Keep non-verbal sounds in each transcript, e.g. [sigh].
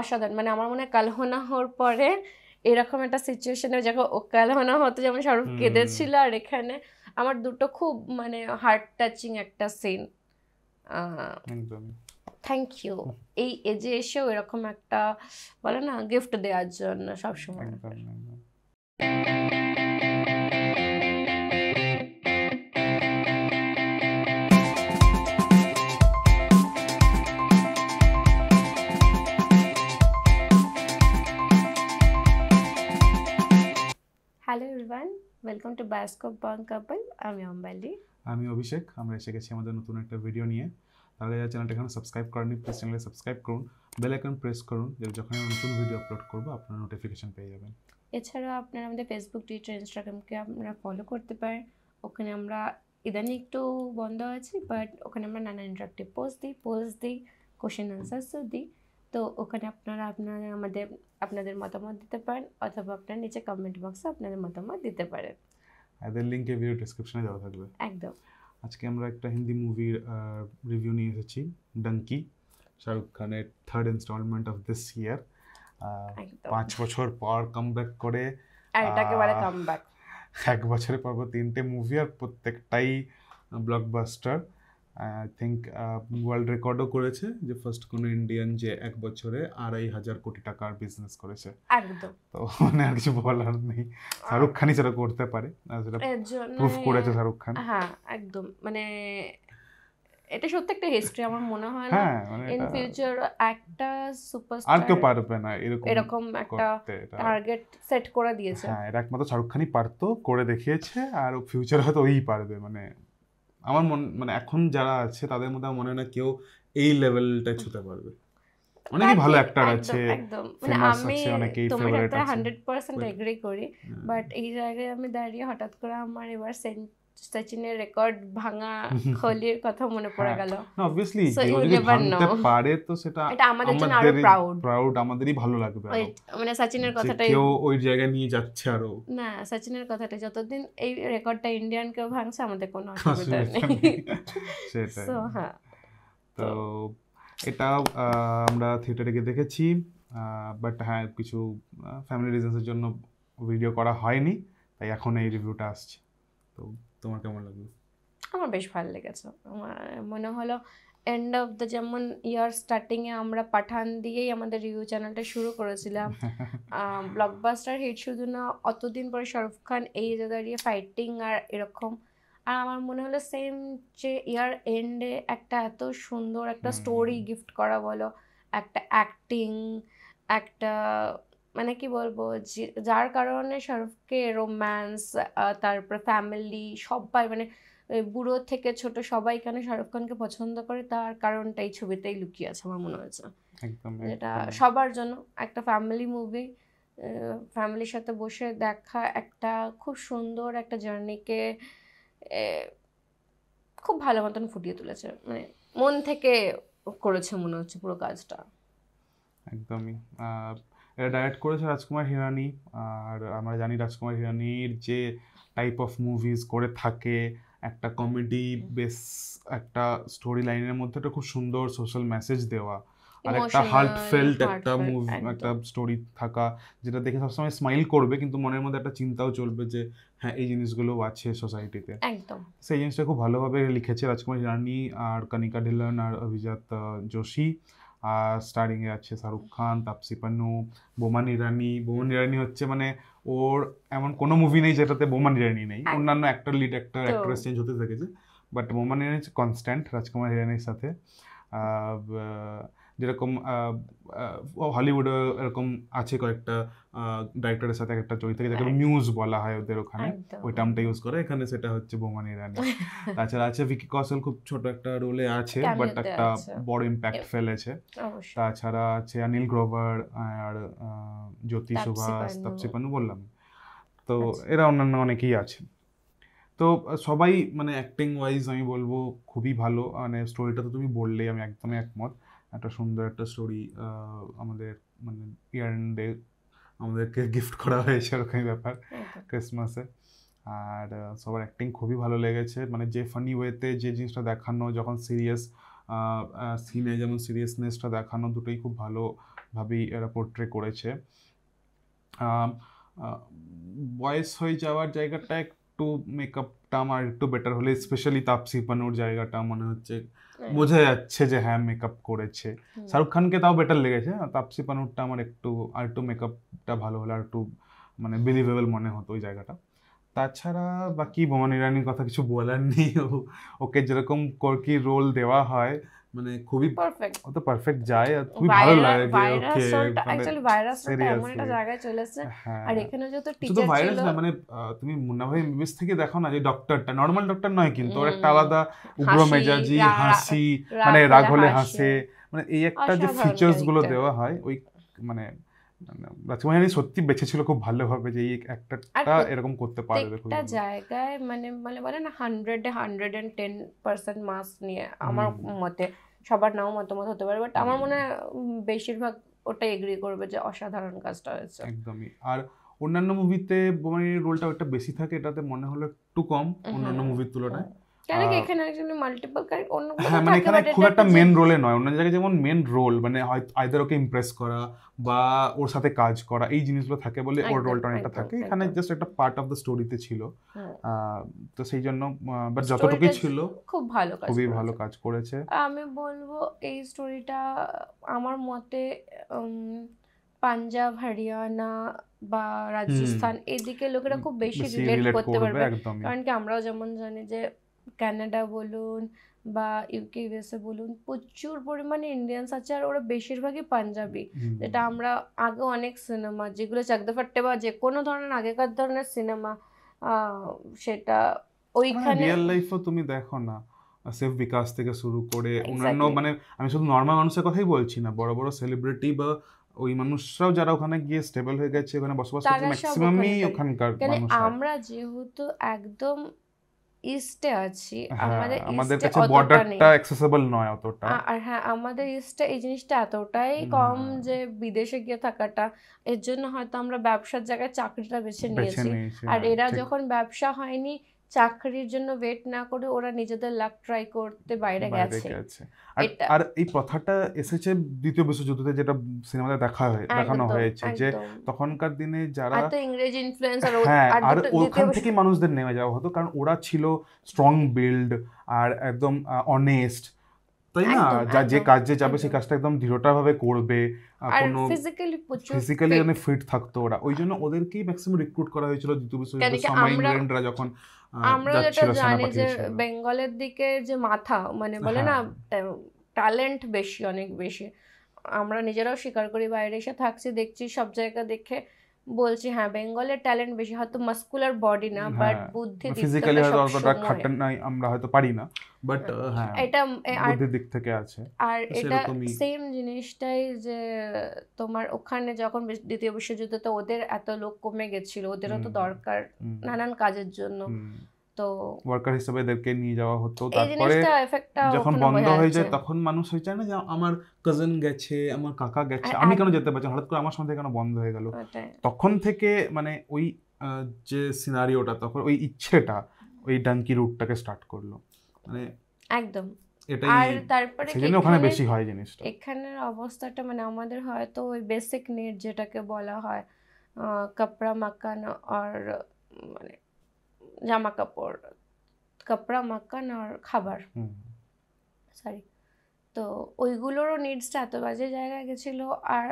অসাধারণ মানে আমার মনে হয় কালহনা হওয়ার পরে এরকম একটা সিচুয়েশনে যখন ও কালহনা হতো যেমন শাহরুখ কেঁদেছিল আর এখানে আমার দুটো খুব মানে হার্ট টাচিং একটা সিন থ্যাংক ইউ এই এজে এসেও এরকম একটা বলে না গিফট দেওয়ার জন্য সবসময় hello everyone welcome to bioscope Bong couple আমি অম্বালি আমি অভিষেক আমরা এসে গেছি আমাদের নতুন একটা ভিডিও নিয়ে তাহলে যারা চ্যানেলটা এখন সাবস্ক্রাইব করেনি প্লিজ চ্যানেলে সাবস্ক্রাইব করুন বেল আইকন প্রেস করুন যাতে যখন আমরা নতুন ভিডিও আপলোড করবো আপনারা নোটিফিকেশন পেয়ে যাবেন এছাড়াও আপনারা আমাদের ফেসবুক টুইটার ইনস্টাগ্রামকে আপনারা ফলো করতে পারেন ওখানে আমরা ইদানি একটু বন্ধ আছি বাট ওখানে আমরা নানা ইন্টারাক্টিভ পোস্ট দিই পোস্ট দিই কোশ্চেন আনসার্সও দিই তো ওখানে আপনারা আপনারা আমাদের আপনাদের মতামত দিতে পারেন অথবা আপনার নিচে কমেন্ট বক্সে আপনাদের মতামত দিতে পারেন এদের লিঙ্কে ভিডিও ডেসক্রিপশনে দেওয়া থাকবে একদম আজকে আমরা একটা হিন্দি মুভির রিভিউ নিয়ে এসেছি ডাঙ্কি শাহরুখ খানের third installment of this year পাঁচ বছর পর কামব্যাক করে একেবারে কামব্যাক এক বছরের পর তিনটে মুভি আর প্রত্যেকটাই ব্লকবাস্টার আই থিঙ্ক ওয়ার্ল্ড রেকর্ডও করেছে যে ফার্স্ট কোনো ইন্ডিয়ান যে এক বছরে আড়াই হাজার কোটি টাকার বিজনেস করেছে একদম তো মানে আর কিছু বলার নেই শাহরুখ খানই সেটা করতে পারে প্রুফ করেছে শাহরুখ খান হ্যাঁ একদম মানে এটা সত্যি একটা হিস্ট্রি আমার মনে হয় না ইন হ্যাঁ, মানে ফিউচার একটা সুপারস্টার আর কেউ পারবে না এরকম এরকম একটা টার্গেট সেট করে দিয়েছে হ্যাঁ একমাত্র শাহরুখ খানই পারতো করে দেখিয়েছে আর ফিউচার হয়তো ওই পারবে মানে আমার মন মানে এখন যারা আছে তাদের মধ্যে আমার মনে হয় না কেউ এই লেভেলটা ছুতে পারবে অনেকে ভালো অ্যাক্টর আছে একদম মানে আমি অনেকেই ফেভারিট আছে 100% এগ্রি করি বাট এই জায়গায় আমি দাঁড়িয়ে হঠাৎ করে আমার এবার সেন্ট সচিনের রেকর্ড ভাঙা কোহলির [laughs] কথা মনে পড়ে হ্যাঁ। গেল পারে তো সেটা এটা আমাদের জন্য আরো প্রাউড প্রাউড আমাদেরই ভালো লাগবে মানে সচিনের কথাটাই কেউ ওই নিয়ে যাচ্ছে আরো না সচিনের কথাটা যতদিন এই রেকর্ডটা ইন্ডিয়ান কেউ ভাঙছে আমাদের কোনো [laughs] অসুবিধা নেই সেটাই [laughs] সো হ্যাঁ তো এটা আমরা থিয়েটারে গিয়ে দেখেছি বাট হ্যাঁ কিছু ফ্যামিলি রিজনসের জন্য ভিডিও করা হয়নি তাই এখন এই রিভিউটা আসছে তো তোমার কেমন লাগলো আমার বেশ ভালো লেগেছে আমার মনে হলো এন্ড অফ দ্য যেমন ইয়ার স্টার্টিংয়ে আমরা পাঠান দিয়েই আমাদের রিভিউ চ্যানেলটা শুরু করেছিলাম ব্লকবাস্টার [laughs] হিট শুধু না অতদিন পরে শাহরুখ খান এই যে দাঁড়িয়ে ফাইটিং আর এরকম আর আমার মনে হলো সেম যে ইয়ার এন্ডে একটা এত সুন্দর একটা স্টোরি গিফট করা বলো একটা অ্যাক্টিং একটা মানে কি বলবো যার কারণে শাহরুখকে রোম্যান্স তারপরে ফ্যামিলি সবাই মানে বুড়ো থেকে ছোট সবাই কেন শাহরুখ খানকে পছন্দ করে তার কারণটা এই ছবিতেই লুকিয়ে আছে আমার মনে হয়েছে যেটা সবার জন্য একটা ফ্যামিলি মুভি ফ্যামিলির সাথে বসে দেখা একটা খুব সুন্দর একটা জার্নিকে খুব ভালো মতন ফুটিয়ে তুলেছে মানে মন থেকে করেছে মনে হচ্ছে পুরো কাজটা একদমই আহ ডাইরেক্ট করেছে রাজকুমার হিরানি আর আমরা জানি রাজকুমার হিরানির যে টাইপ অফ মুভিজ করে থাকে একটা কমেডি বেস একটা স্টোরি লাইনের মধ্যে একটা খুব সুন্দর সোশ্যাল মেসেজ দেওয়া আর একটা হার্ট ফেল্ট একটা মুভি একটা স্টোরি থাকা যেটা দেখে সবসময় স্মাইল করবে কিন্তু মনের মধ্যে একটা চিন্তাও চলবে যে হ্যাঁ এই জিনিসগুলো আছে সোসাইটিতে একদম সেই জিনিসটা খুব ভালোভাবে লিখেছে রাজকুমার হিরানি আর কনিকা ঢিলন আর অভিজাত যোশী স্টারিংয়ে আছে শাহরুখ খান তাপসি পান্নু বোমান ইরানি বোমান ইরানি হচ্ছে মানে ওর এমন কোনো মুভি নেই যেটাতে বোমান ইরানি নেই হ্যাঁ। অন্যান্য actor lead actor actress change হতে থেকেছে বাট বোমান ইরানি কনস্ট্যান্ট রাজকুমার ইরানির সাথে যেরকম হলিউডে এরকম আছে কয়েকটা ডাইরেক্টরের সাথে একটা চরিত্র যেরকম মিউজ বলা হয় ওদের ওখানে ওই টার্মটা ইউজ করে এখানে সেটা হচ্ছে বোমানি ইরানি [laughs] তাছাড়া আছে ভিকি কৌশল খুব ছোট একটা রোলে আছে বাট একটা বড় ইম্প্যাক্ট ফেলেছে তাছাড়া আছে অনিল গ্রোভার আর জ্যোতি সুভাষ তাপসি পানু বললাম তো আচ্ছা। এরা অন্যান্য অনেকেই আছে তো সবাই মানে অ্যাক্টিং ওয়াইজ আমি বলবো খুবই ভালো মানে স্টোরিটা তো তুমি বললেই আমি একদমই একমত একটা সুন্দর একটা স্টোরি আমাদের মানে ডে আমাদেরকে গিফট করা হয়েছে ওরকমই ব্যাপার ক্রিসমাসে আর সবার অ্যাক্টিং খুবই ভালো লেগেছে মানে যে ফানি ওয়েতে যে জিনিসটা দেখানো যখন সিরিয়াস সিনে যেমন সিরিয়াসনেসটা দেখানো দুটোই খুব ভালোভাবেই এরা পোর্ট্রে করেছে বয়স হয়ে যাওয়ার জায়গাটা একটু মেকআপটা আমার একটু বেটার হলে স্পেশালি তাপসি পানুর জায়গাটা মনে হচ্ছে বোঝা যাচ্ছে যে হ্যাঁ মেকআপ করেছে শাহরুখ খানকে তাও বেটার লেগেছে হ্যাঁ, তাপসি পানুরটা আমার একটু আর একটু মেকআপটা ভালো হলে আর একটু মানে বিলিভেবল মনে হতো ওই জায়গাটা তাছাড়া বাকি বোমান ইরানির কথা কিছু বলার নেই ওকে যেরকম কর্কি রোল দেওয়া হয় মানে খুবই পারফেক্ট অত পারফেক্ট যায় আর ভালো লাগে ভাইরাস অ্যাকচুয়ালি ভাইরাস এমন একটা জায়গায় হ্যাঁ। আর এখানে যত টিচার ছিল ভাইরাস না মানে তুমি মুন্না ভাই এমবিবিএস থেকে দেখো না যে ডক্টরটা নরমাল ডক্টর নয় কিন্তু ওর একটা আলাদা উগ্র মেজাজি হাসি মানে রাগ হলে হাসে মানে এই একটা যে ফিচার্স গুলো দেওয়া হয় ওই মানে রাজকুমারী সত্যি বেঁচে ছিল খুব ভালোভাবে যে একটা এরকম করতে পারবে একটা জায়গায় মানে মানে বলে না hundred hundred and ten percent মাস নিয়ে আমার মতে সবার নাও মতামত হতে পারে বাট আমার মনে হয় বেশিরভাগ ওটা এগ্রি করবে যে অসাধারণ কাজটা হয়েছে একদমই আর অন্যান্য মুভিতে মানে রোলটা একটা বেশি থাকে এটাতে মনে হলো একটু কম অন্যান্য মুভির তুলনায় হ্যাঁ, মানে মানে ওকে ইমপ্রেস করা বা ওর সাথে কাজ করা এই জিনিসগুলো পার্ট অফ দ্য তো সেই জন্য ছিল খুব ভালো খুবই ভালো কাজ করেছে আমি বলবো এই স্টোরিটা আমার মতে পাঞ্জাব হরিয়ানা বা রাজস্থান এদিকে লোকেরা খুব বেশি রিলেট করতে পারবে কারণ কি আমরাও যেমন জানি যে কানাডা বলুন বা ইউকে ইউএসএ বলুন প্রচুর পরিমাণে ইন্ডিয়ানস আছে আর ওরা বেশিরভাগই পাঞ্জাবি যেটা আমরা আগে অনেক সিনেমা যেগুলো চাকদে ফাট্টে বা যে কোনো ধরনের আগেকার ধরনের সিনেমা সেটা হ্যাঁ, ওইখানে রিয়েল লাইফও তুমি দেখো না সেফ বিকাশ থেকে শুরু করে অন্যান্য মানে আমি শুধু নর্মাল মানুষের কথাই বলছি না বড় বড় সেলিব্রিটি বা ওই মানুষরাও যারা ওখানে গিয়ে স্টেবল হয়ে গেছে ওখানে বসবাস করছে ম্যাক্সিমামই ওখানকার আমরা যেহেতু একদম ইস্টে আছি হ্যাঁ, আমাদের আমাদের কাছে বর্ডারটা অ্যাক্সেসিবল নয় অতটা আর হ্যাঁ আমাদের ইস্টে এই জিনিসটা এতটাই কম যে বিদেশে গিয়ে থাকাটা এর জন্য হয়তো আমরা ব্যবসার জায়গায় চাকরিটা বেছে নিয়েছি আর হ্যাঁ, এরা যখন ব্যবসা হয়নি চাকরির জন্য ওয়েট না করে ওরা নিজেদের লাক ট্রাই করতে বাইরে গেছে আর এই কথাটা এসেছে দ্বিতীয় বিশ্বযুদ্ধতে যেটা সিনেমাতে দেখা হয় দেখানো হয়েছে যে তখনকার দিনে যারা তো ইংরেজি ইনফ্লুয়েন্স হ্যাঁ, আর আর ওখান থেকে মানুষদের নেমে যাওয়া হতো কারণ ওরা ছিল স্ট্রং বিল্ড আর একদম অনেস্ট তাই না যা যে কাজে যাবে সেই কাজটা একদম দৃঢ়তাভাবে করবে কোনো ফিজিক্যালি ফিজিক্যালি মানে ফিট থাকতো ওরা ওই জন্য ওদেরকেই ম্যাক্সিমাম রিক্রুট করা হয়েছিল দ্বিতীয় বিশ্বযুদ্ধের সময় ইংল্যান্ডরা যখন আমরা যেটা জানি যে বেঙ্গলের দিকে যে মাথা মানে বলে হ্যাঁ। না ট্যালেন্ট বেশি অনেক বেশি আমরা নিজেরাও স্বীকার করি বাইরে এসে থাকছি দেখছি সব জায়গা দেখে বলছি হ্যাঁ বেঙ্গলের ট্যালেন্ট বেশি হয়তো মাস্কুলার বডি না বাট হ্যাঁ, বুদ্ধি ফিজিক্যালি হয়তো অতটা খাটান নাই আমরা হয়তো পারি না বাট হ্যাঁ এটা বুদ্ধি দিক থেকে আছে আর এটা সেম জিনিসটাই যে তোমার ওখানে যখন দ্বিতীয় বিশ্বযুদ্ধতে ওদের এত লোক কমে গেছিল ওদেরও তো দরকার নানান কাজের জন্য তো ওয়ার্কার হিসেবে এদেরকে নিয়ে যাওয়া হতো তারপরে যখন বন্ধ হয়ে যায় তখন মানুষ হয়ে যায় না যে আমার কাজিন গেছে আমার কাকা গেছে আমি কেন যেতে পারছি হঠাৎ করে আমার সঙ্গে কেন বন্ধ হয়ে গেল তখন থেকে মানে ওই যে সিনারিওটা তখন ওই ইচ্ছেটা ওই ডাঙ্কি রুটটাকে স্টার্ট করলো মানে একদম এটাই ওখানে বেশি হয় জিনিসটা এখানের অবস্থাটা মানে আমাদের হয়তো ওই বেসিক নিড যেটাকে বলা হয় কাপড়া মাকান আর মানে জামা কাপড় কাপড়া মাকান আর খাবার সরি তো ওইগুলোরও নিডসটা এত বাজে জায়গায় গেছিল আর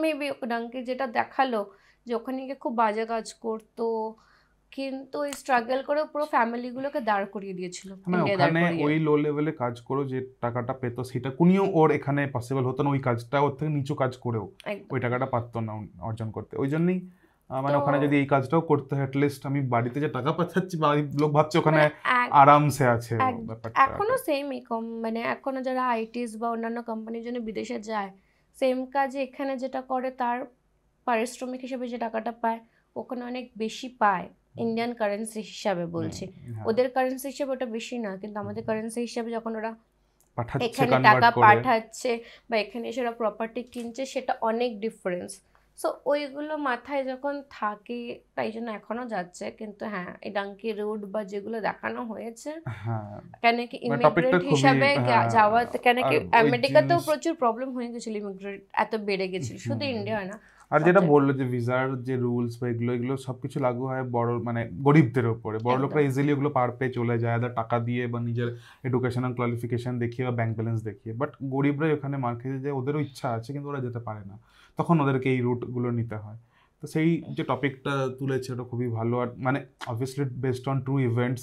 মেবি ওনাকে যেটা দেখালো যে ওখানে গিয়ে খুব বাজে কাজ করতো কিন্তু ওই স্ট্রাগল করে পুরো ফ্যামিলিগুলোকে দাঁড় করিয়ে দিয়েছিল মানে ওখানে ওই লো লেভেলে কাজ করো যে টাকাটা পেতো সেটা কোনিও ওর এখানে পসিবল হতো না ওই কাজটা ওর থেকে নিচু কাজ করেও ওই টাকাটা পারতো না অর্জন করতে ওই জন্যই মানে ওখানে যদি এই কাজটাও করতে হয় অ্যাটলিস্ট আমি বাড়িতে যে টাকা পাঠাচ্ছি লোক ভাবছে ওখানে মানে আরামসে আছে এখনো সেম মানে এখনো যারা আইটিস বা অন্যান্য কোম্পানির জন্য বিদেশে যায় সেম কাজে এখানে যেটা করে তার পারিশ্রমিক হিসেবে যে টাকাটা পায় ওখানে অনেক বেশি পায় ইন্ডিয়ান কারেন্সি হিসাবে বলছি হ্যাঁ। ওদের কারেন্সি হিসাবে ওটা বেশি না কিন্তু আমাদের কারেন্সি হিসাবে যখন ওরা এখানে টাকা পাঠাচ্ছে বা এখানে এসে ওরা প্রপার্টি কিনছে সেটা অনেক ডিফারেন্স সো ওইগুলো মাথায় যখন থাকে তাই জন্য এখনো যাচ্ছে কিন্তু হ্যাঁ এই ডাঙ্কি রোড বা যেগুলো দেখানো হয়েছে হ্যাঁ। কেন কি মানে ইমিগ্রেট হিসাবে হ্যাঁ, যাওয়া কেন কি আমেরিকাতেও প্রচুর প্রবলেম হয়ে গেছিল ইমিগ্রেট এত বেড়ে গেছিল শুধু ইন্ডিয়া না আর যেটা বললো যে ভিসার যে রুলস বা এগুলো এগুলো সবকিছু লাগু হয় বড় মানে গরিবদের উপরে বড় লোকরা ইজিলি ওগুলো পার পেয়ে চলে যায় আদার টাকা দিয়ে বা নিজের এডুকেশনাল কোয়ালিফিকেশন দেখিয়ে বা ব্যাংক ব্যালেন্স দেখিয়ে বাট গরিবরা ওখানে মার্কেট যে ওদেরও ইচ্ছা আছে কিন্তু ওরা যেতে পারে না তখন ওদেরকে এই রুটগুলো নিতে হয় তো সেই যে টপিকটা তুলেছে ওটা খুবই ভালো আর মানে obviously based on true events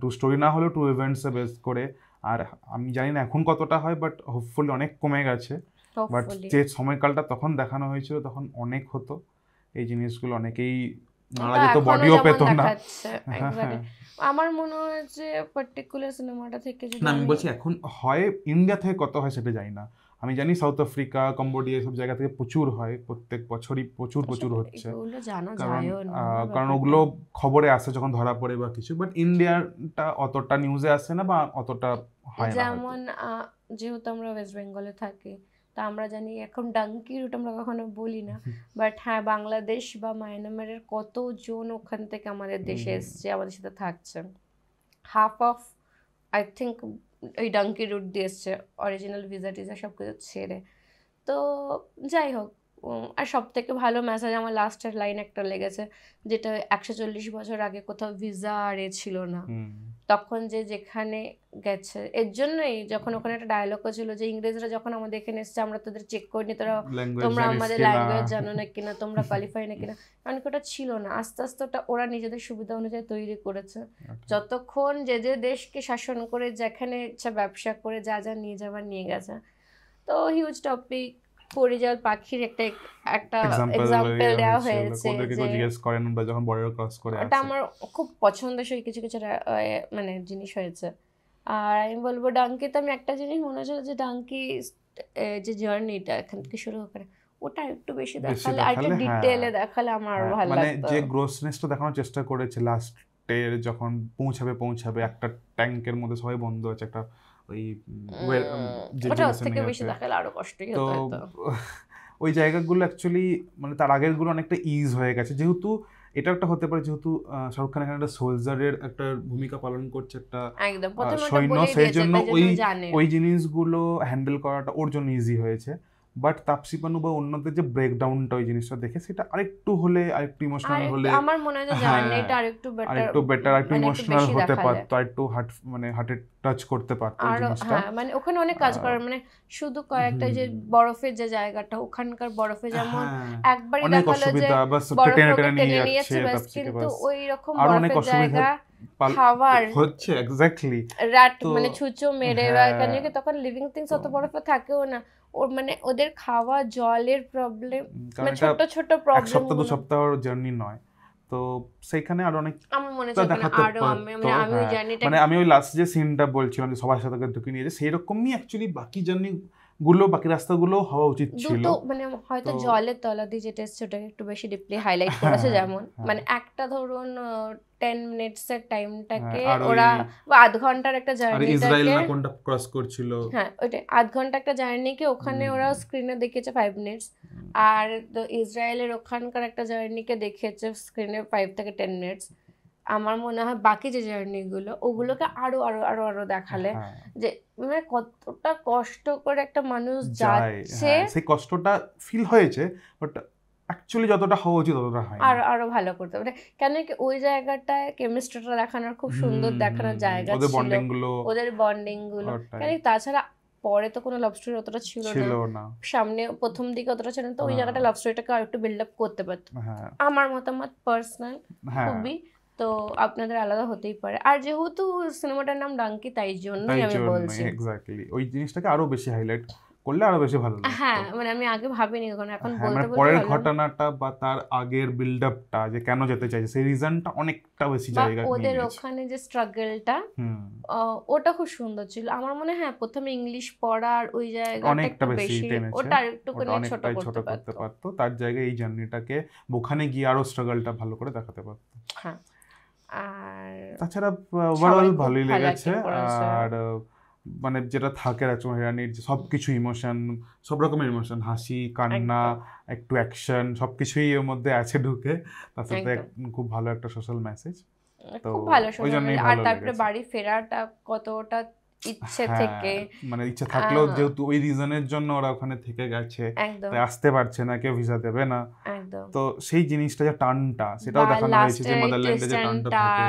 true story না হলেও টু ইভেন্টসে বেস করে আর আমি জানি না এখন কতটা হয় বাট হোপফুলি অনেক কমে গেছে বাট যে সময়কালটা তখন দেখানো হয়েছিল তখন অনেক হতো এই জিনিসগুলো অনেকেই মারা যেত বডিও পেত না [laughs] আমার মনে হয় যে পার্টিকুলার সিনেমাটা থেকে আমি বলছি এখন হয় ইন্ডিয়া থেকে কত হয় সেটা জানি না আমি জানি সাউথ আফ্রিকা কম্বোডিয়া জায়গা থেকে প্রচুর হয় প্রত্যেক বছরই প্রচুর আচ্ছা, প্রচুর হচ্ছে কারণ ওগুলো খবরে আসে যখন ধরা পড়ে বা কিছু বাট ইন্ডিয়াটা অতটা নিউজে আসে না বা অতটা হয় যেমন যেহেতু আমরা ওয়েস্ট বেঙ্গলে থাকি তা আমরা জানি এখন ডাঙ্কি রুট আমরা কখনো বলি না বাট হ্যাঁ বাংলাদেশ বা মায়ানমারের কতজন ওখান থেকে আমাদের দেশে এসছে আমাদের সাথে থাকছে হাফ অফ আই থিঙ্ক ওই ডাঙ্কি রুট দিয়ে এসছে অরিজিনাল ভিসা টিজা সব কিছু ছেড়ে তো যাই হোক আর সব থেকে ভালো মেসেজ আমার লাস্টের লাইন একটা লেগেছে যেটা একশো চল্লিশ বছর আগে কোথাও ভিসা আর ছিল না তখন যে যেখানে গেছে এর জন্যই যখন ওখানে একটা ডায়লগও ছিল যে ইংরেজরা যখন আমাদের এখানে এসছে আমরা তোদের চেক করিনি তোরা তোমরা আমাদের ল্যাঙ্গুয়েজ জানো না কিনা তোমরা কোয়ালিফাই না কিনা কারণ ওটা ছিল না আস্তে আস্তে ওটা ওরা নিজেদের সুবিধা অনুযায়ী তৈরি করেছে যতক্ষণ যে যে দেশকে শাসন করে যেখানে ইচ্ছা ব্যবসা করে যা যা নিয়ে যাবার নিয়ে গেছে তো হিউজ টপিক পাখির একটা একটা এক্সাম্পল দেওয়া হয়েছে জিজ্ঞেস করেন বা যখন বর্ডার ক্রস করে আমার খুব কিছু কিছু মানে জিনিস হয়েছে আর আমি বলবো আমি একটা জিনিস মনে হচ্ছিল যে ডাঙ্কি যে জার্নিটা এখান থেকে শুরু করে ওটা একটু বেশি দেখালে আর একটু ডিটেলে হ্যাঁ। দেখালে আমার হ্যাঁ, ভালো মানে লাগতো মানে যে গ্রোসনেসটা দেখানোর চেষ্টা করেছে লাস্টের যখন পৌঁছাবে পৌঁছাবে একটা ট্যাঙ্কের মধ্যে সবাই বন্ধ আছে একটা ওই ওটা থেকে বেশি দেখালে আরো কষ্টই হতো [laughs] ওই জায়গাগুলো অ্যাকচুয়ালি মানে তার আগের গুলো অনেকটা ইজ হয়ে গেছে যেহেতু এটা একটা হতে পারে যেহেতু শাহরুখ খান এখানে একটা সোলজারের একটা ভূমিকা পালন করছে একটা সৈন্য সেই জন্য ওই ওই জিনিসগুলো হ্যান্ডেল করাটা ওর জন্য ইজি হয়েছে বাট পানু বা অন্যদের যে ব্রেকডাউনটা ওই জিনিসটা দেখে সেটা আরেকটু হলে আরেকটু ইমোশনাল হলে আমার মনে হয় যে জার্নিটা হ্যাঁ, আরেকটু বেটার আরেকটু বেটার আরেকটু ইমোশনাল মানে হতে পারতো আরেকটু হার্ট মানে হার্টে টাচ করতে পারতো জিনিসটা হ্যাঁ, মানে ওখানে অনেক কাজ করার মানে শুধু কয়েকটা যে বরফের যে জায়গাটা ওখানকার বরফে যেমন হ্যাঁ, একবারই দেখা গেল যে বরফ টেনে নিয়ে যাচ্ছে কিন্তু ওই রকম বরফের জায়গা খাবার হচ্ছে এক্স্যাক্টলি রাত মানে ছুচো মেরে বা তখন লিভিং থিংস অত বরফে থাকেও না ওর মানে ওদের খাওয়া জলের প্রবলেম মানে ছোট ছোট প্রবলেম সপ্তাহ দু সপ্তাহর জার্নি নয় তো সেইখানে আর অনেক আমার মনে হচ্ছে আরো আমি আমি জার্নিটা মানে, হ্যাঁ, মানে আমি ওই লাস্ট যে সিনটা বলছিলাম যে সবার সাথে ঢুকে নিয়ে যে সেই অ্যাকচুয়ালি বাকি জার্নি গুলো বাকি রাস্তাগুলো হওয়া উচিত ছিল মানে হয়তো জলের তলা দিয়ে যেটা সেটা একটু বেশি ডিপলি হাইলাইট করেছে হ্যাঁ, যেমন হ্যাঁ। মানে একটা ধরুন টেন মিনিটস এর টাইমটাকে হ্যাঁ, ওরা বা আধ ঘন্টার একটা জার্নি ইসরায়েল না কোনটা ক্রস করছিল হ্যাঁ ওইটা আধ ঘন্টা একটা জার্নিকে ওখানে ওরা স্ক্রিনে দেখিয়েছে ফাইভ মিনিটস আর ইসরায়েলের ওখানকার একটা জার্নি কে দেখিয়েছে স্ক্রিনে ফাইভ থেকে টেন মিনিটস আমার মনে হয় বাকি যে জার্নিগুলো ওগুলোকে আরো আরো আরো আরো দেখালে হ্যাঁ। যে মানে কতটা কষ্ট করে একটা মানুষ যাচ্ছে হ্যাঁ, সেই কষ্টটা ফিল হয়েছে বাট অ্যাকচুয়ালি যতটা হওয়া উচিত ততটা হয় আর আরো ভালো করতে মানে কেন কি ওই জায়গাটায় কেমিস্ট্রিটা দেখানোর খুব সুন্দর দেখানোর জায়গা ছিল ওদের বন্ডিং গুলো ওদের বন্ডিং গুলো কেন তাছাড়া পরে তো কোনো লাভ স্টোরি অতটা ছিল না সামনে প্রথম দিকে অতটা ছিল না তো ওই হ্যাঁ। জায়গাটা লাভ স্টোরিটাকে আর একটু বিল্ড আপ করতে পারতো আমার মতামত পার্সোনাল খুবই তো আপনাদের আলাদা হতেই পারে আর যেহেতু সিনেমাটার নাম ডাঙ্কি তাই জন্য আমি বলছি এক্স্যাক্টলি ওই জিনিসটাকে আরো বেশি হাইলাইট করলে আরো বেশি ভালো লাগে হ্যাঁ মানে আমি আগে ভাবিনি কারণ এখন হ্যাঁ, বলতে মানে বলতে পরের ঘটনাটা বা তার আগের বিল্ডআপটা যে কেন যেতে চাইছে সেই রিজনটা অনেকটা বেশি জায়গা ওদের ওখানে যে স্ট্রাগলটা ওটা খুব সুন্দর ছিল আমার মনে হয় হ্যাঁ, প্রথমে ইংলিশ পড়ার ওই জায়গাটা অনেকটা বেশি টেনেছে ওটা একটু ছোট করতে পারতো তার জায়গায় এই জার্নিটাকে ওখানে গিয়ে আরো স্ট্রাগলটা ভালো করে দেখাতে পারতো হ্যাঁ আর তাছাড়া ভালোই লেগেছে আর মানে যেটা থাকে রাজকুমার হিরানির সব কিছু ইমোশন সব রকমের ইমোশন হাসি কান্না একটু অ্যাকশন সব কিছুই এর মধ্যে আছে ঢুকে তার সাথে খুব ভালো একটা সোশ্যাল মেসেজ খুব ভালো আর তারপরে বাড়ি ফেরাটা কতটা ইচ্ছে হ্যাঁ, থেকে মানে ইচ্ছে থাকলেও হ্যাঁ। যেহেতু ওই রিজনের জন্য ওরা ওখানে থেকে গেছে তাই আসতে পারছে না কেউ ভিসা দেবে না তো সেই জিনিসটা যে সেটাও দেখানো হয়েছে যে মাদারল্যান্ডে যে থাকে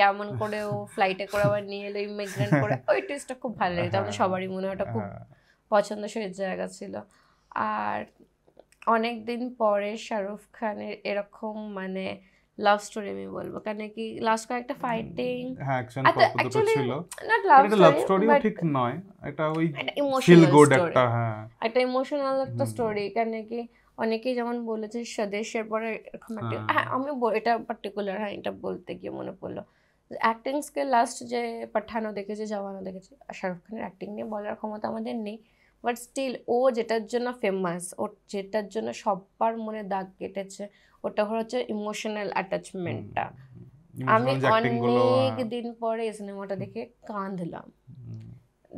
কেমন করে ও ফ্লাইটে করে আবার নিয়ে এলো ইমিগ্রেন্ট করে [laughs] ওই টেস্টটা খুব ভালো লেগেছে আমাদের হ্যাঁ, সবারই মনে ওটা খুব পছন্দসই জায়গা ছিল আর অনেকদিন পরে শাহরুখ খানের এরকম মানে লাভ স্টোরি আমি বলবো কারণ কি লাস্ট কয়েকটা ফাইটিং হ্যাঁ অ্যাকশন ছিল নট লাভ স্টোরি লাভ ঠিক নয় এটা ওই ফিল গুড একটা হ্যাঁ একটা ইমোশনাল একটা স্টোরি কারণ কি যেমন বলেছে স্বদেশের পরে এরকম একটা হ্যাঁ। হ্যাঁ, আমি এটা পার্টিকুলার হ্যাঁ এটা বলতে গিয়ে মনে পড়লো অ্যাক্টিং স্কিল লাস্ট যে পাঠানো দেখেছে জওয়ানো দেখেছে শাহরুখ খানের অ্যাক্টিং নিয়ে বলার ক্ষমতা আমাদের নেই বাট স্টিল ও যেটার জন্য ফেমাস ও যেটার জন্য সবার মনে দাগ কেটেছে ওটা হচ্ছে ইমোশনাল অ্যাটাচমেন্টটা আমি অনেক হ্যাঁ। দিন পরে এই সিনেমাটা দেখে কাঁদলাম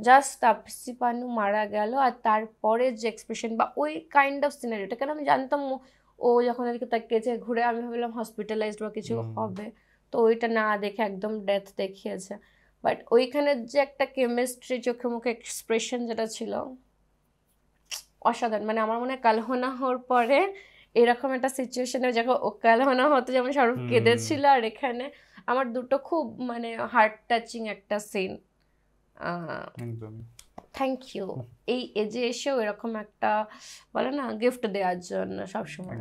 জাস্ট তাপসি পানু মারা গেল আর তারপরে যে এক্সপ্রেশন বা ওই কাইন্ড অফ সিনারিটা কেন আমি জানতাম ও যখন আর কি তাকিয়েছে ঘুরে আমি ভাবলাম হসপিটালাইজড বা কিছু হবে তো ওইটা না দেখে একদম ডেথ দেখিয়েছে বাট ওইখানে যে একটা কেমিস্ট্রি চোখে মুখে এক্সপ্রেশন যেটা ছিল অসাধারণ মানে আমার মনে হয় কালহনা হওয়ার পরে এরকম একটা সিচুয়েশনে যখন ওকালহনা হতো যেমন শাহরুখ কেঁদেছিল আর এখানে আমার দুটো খুব মানে হার্ট টাচিং একটা সিন থ্যাংক ইউ এই এজে এসেও এরকম একটা বলে না গিফট দেওয়ার জন্য সবসময়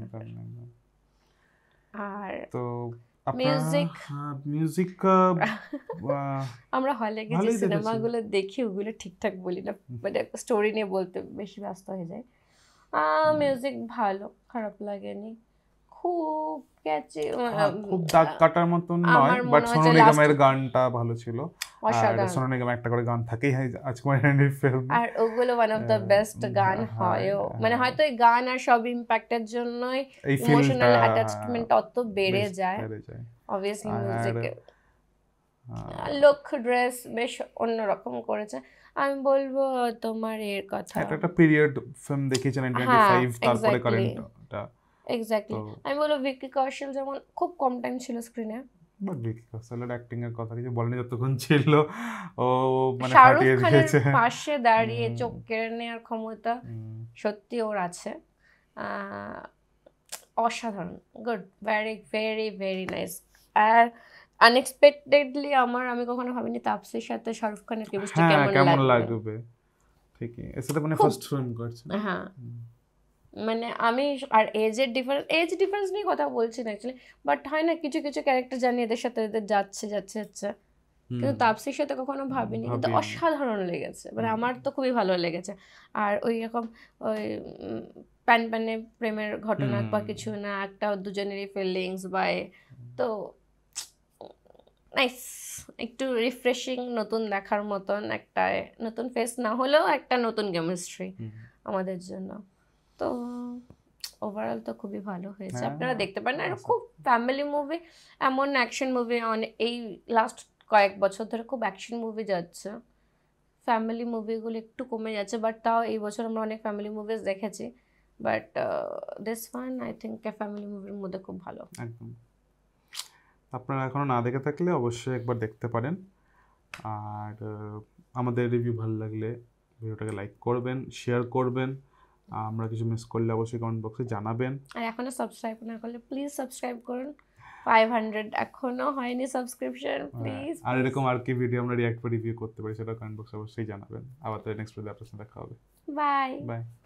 আর তো মিউজিক হ্যাঁ, মিউজিক [laughs] আমরা হলে গিয়ে সিনেমাগুলো দেখি ওগুলো ঠিকঠাক বলি না মানে স্টোরি নিয়ে বলতে বেশি ব্যস্ত হয়ে যায় মিউজিক ভালো খারাপ লাগেনি খুব ক্যাচি মানে, খুব দাগ কাটার মতন নয় বাট সোনু নিগমের গানটা ভালো ছিল আর সোনু নিগম একটা করে গান থাকেই আজকে মানে ফিল্ম আর ওগুলো ওয়ান অফ দ্য বেস্ট গান হ্যাঁ, হয় হ্যাঁ। মানে হয়তো এই গান আর সব ইমপ্যাক্টের জন্যই ইমোশনাল অ্যাটাচমেন্ট অত বেড়ে যায় অবভিয়াসলি হ্যাঁ। মিউজিক লোক ড্রেস বেশ অন্যরকম করেছে আমি বলবো তোমার এর কথা এটা একটা পিরিয়ড ফিল্ম দেখিয়েছেন 95 তারপরে কারেন্টটা এক্স্যাক্টলি আমি বলবো ভিকি কৌশল যেমন খুব কম টাইম ছিল স্ক্রিনে বাট ভিকি অ্যাক্টিং এর কথা কিছু বলনি যতক্ষণ ছিল ও মানে ফাটিয়ে দিয়েছে পাশে দাঁড়িয়ে চোখ কেড়ে নেওয়ার ক্ষমতা সত্যি ওর আছে অসাধারণ good very very very nice আর আনএক্সপেক্টেডলি আমার আমি কখনো ভাবিনি তাপসের সাথে শাহরুখ খানের হ্যাঁ, কেমিস্ট্রি কেমন লাগবে কেমন লাগবে ঠিকই এর সাথে মানে ফার্স্ট ফিল্ম করছে হ্যাঁ মানে আমি আর এজের ডিফারেন্স এজ ডিফারেন্স নিয়ে কথা বলছি না অ্যাকচুয়ালি বাট হয় না কিছু কিছু ক্যারেক্টার জানি এদের সাথে এদের যাচ্ছে যাচ্ছে যাচ্ছে কিন্তু তাপসির সাথে কখনো ভাবিনি কিন্তু অসাধারণ লেগেছে মানে আমার তো খুবই ভালো লেগেছে আর ওই রকম ওই প্যান প্যানে প্রেমের ঘটনা বা কিছু না একটা দুজনেরই ফিলিংস বা তো নাইস একটু রিফ্রেশিং নতুন দেখার মতন একটা নতুন ফেস না হলেও একটা নতুন কেমিস্ট্রি আমাদের জন্য তো ওভারঅল তো খুবই ভালো হয়েছে হ্যাঁ, আপনারা হ্যাঁ, দেখতে পারেন আর খুব ফ্যামিলি মুভি এমন অ্যাকশন মুভি এই লাস্ট কয়েক বছর ধরে খুব অ্যাকশন মুভি যাচ্ছে ফ্যামিলি মুভিগুলো একটু কমে যাচ্ছে বাট তাও এই বছর আমরা অনেক ফ্যামিলি মুভিজ দেখেছি but this one I think family মুভির মধ্যে খুব ভালো একদম আপনারা এখনও না দেখে থাকলে অবশ্যই একবার দেখতে পারেন আর আমাদের রিভিউ ভালো লাগলে ভিডিওটাকে লাইক করবেন শেয়ার করবেন আমরা কিছু মিস করলে অবশ্যই কমেন্ট বক্সে জানাবেন আর এখনো সাবস্ক্রাইব না করলে প্লিজ সাবস্ক্রাইব করুন 500 এখনো হয়নি সাবস্ক্রিপশন হ্যাঁ, প্লিজ আর এরকম আর কি ভিডিও আমরা রিয়্যাক্ট করে রিভিউ করতে পারি সেটা কমেন্ট বক্সে অবশ্যই জানাবেন আবার তো নেক্সট ভিডিওতে আপনাদের সাথে দেখা হবে বাই বাই